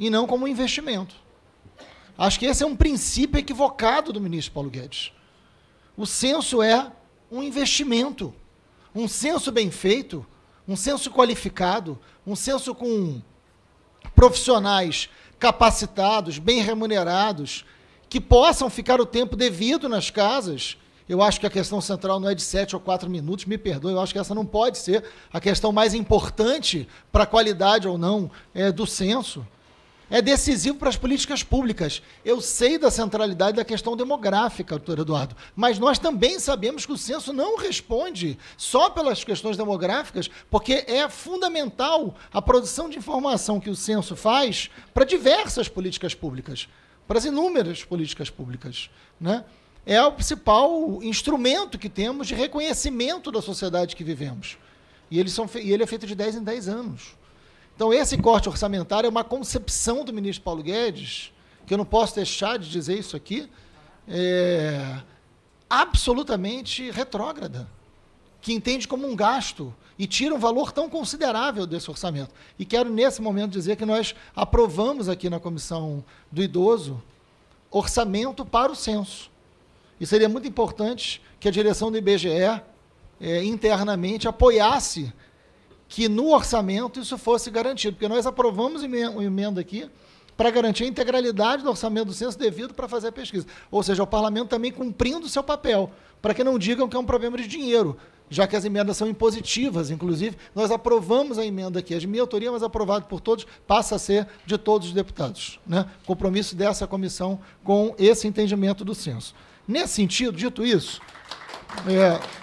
e não como um investimento. Acho que esse é um princípio equivocado do ministro Paulo Guedes. O censo é um investimento. Um censo bem feito, um censo qualificado, um censo com profissionais capacitados, bem remunerados, que possam ficar o tempo devido nas casas. Eu acho que a questão central não é de sete ou quatro minutos, me perdoe, eu acho que essa não pode ser a questão mais importante para a qualidade ou não é, do censo é decisivo para as políticas públicas. Eu sei da centralidade da questão demográfica, doutor Eduardo, mas nós também sabemos que o censo não responde só pelas questões demográficas, porque é fundamental a produção de informação que o censo faz para diversas políticas públicas, para as inúmeras políticas públicas, né? É o principal instrumento que temos de reconhecimento da sociedade que vivemos. E, eles são, e ele é feito de 10 em 10 anos. Então, esse corte orçamentário é uma concepção do ministro Paulo Guedes, que eu não posso deixar de dizer isso aqui, é, absolutamente retrógrada, que entende como um gasto e tira um valor tão considerável desse orçamento. E quero, nesse momento, dizer que nós aprovamos aqui na Comissão do Idoso orçamento para o censo. E seria muito importante que a direção do IBGE é, internamente apoiasse que no orçamento isso fosse garantido, porque nós aprovamos uma emenda aqui para garantir a integralidade do orçamento do censo devido para fazer a pesquisa. Ou seja, o parlamento também cumprindo o seu papel, para que não digam que é um problema de dinheiro, já que as emendas são impositivas, inclusive, nós aprovamos a emenda aqui, a é de minha autoria, mas aprovada por todos, passa a ser de todos os deputados. Né? Compromisso dessa comissão com esse entendimento do censo. Nesse sentido, dito isso, é,